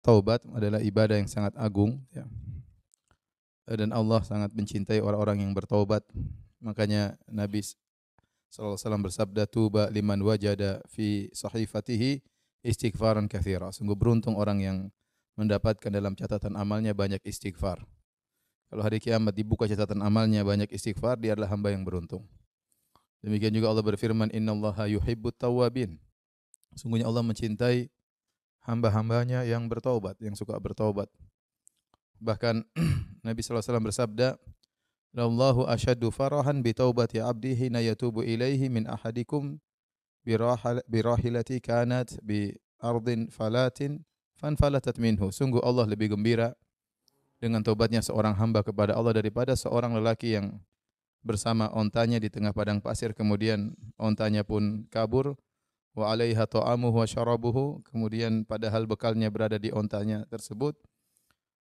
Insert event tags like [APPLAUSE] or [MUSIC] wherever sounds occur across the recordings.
taubat adalah ibadah yang sangat agung ya. Eh, dan Allah sangat mencintai orang-orang yang bertaubat makanya Nabi SAW bersabda tuba liman wajada fi sahifatihi istighfaran kathira sungguh beruntung orang yang mendapatkan dalam catatan amalnya banyak istighfar kalau hari kiamat dibuka catatan amalnya banyak istighfar dia adalah hamba yang beruntung demikian juga Allah berfirman innallaha yuhibbut tawabin sungguhnya Allah mencintai hamba-hambanya yang bertaubat, yang suka bertaubat. Bahkan [CLEARS THROAT] Nabi SAW bersabda, Lallahu ashadu farahan bitaubati abdihi na yatubu ilaihi min ahadikum birahilati kanat bi ardin falatin fanfalatat minhu. Sungguh Allah lebih gembira dengan taubatnya seorang hamba kepada Allah daripada seorang lelaki yang bersama ontanya di tengah padang pasir kemudian ontanya pun kabur wa alaiha ta'amuhu wa syarabuhu kemudian padahal bekalnya berada di ontanya tersebut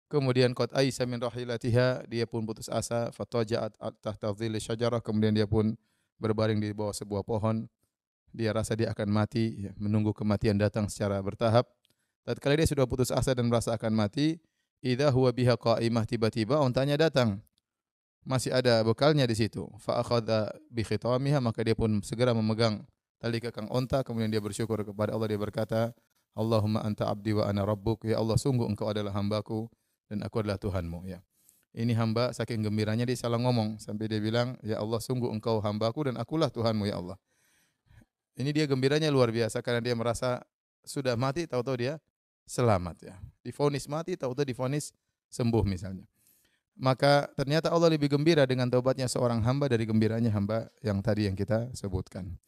kemudian qad aisa min rahilatiha dia pun putus asa fataja'at tahta dhil syajarah kemudian dia pun berbaring di bawah sebuah pohon dia rasa dia akan mati ya, menunggu kematian datang secara bertahap tatkala dia sudah putus asa dan merasa akan mati idza huwa biha qa'imah tiba-tiba ontanya datang masih ada bekalnya di situ fa akhadha bi khitamiha maka dia pun segera memegang tali kekang onta kemudian dia bersyukur kepada Allah dia berkata Allahumma anta abdi wa ana rabbuk ya Allah sungguh engkau adalah hambaku dan aku adalah Tuhanmu ya ini hamba saking gembiranya dia salah ngomong sampai dia bilang ya Allah sungguh engkau hambaku dan akulah Tuhanmu ya Allah ini dia gembiranya luar biasa karena dia merasa sudah mati tahu-tahu dia selamat ya difonis mati tahu-tahu difonis sembuh misalnya maka ternyata Allah lebih gembira dengan taubatnya seorang hamba dari gembiranya hamba yang tadi yang kita sebutkan.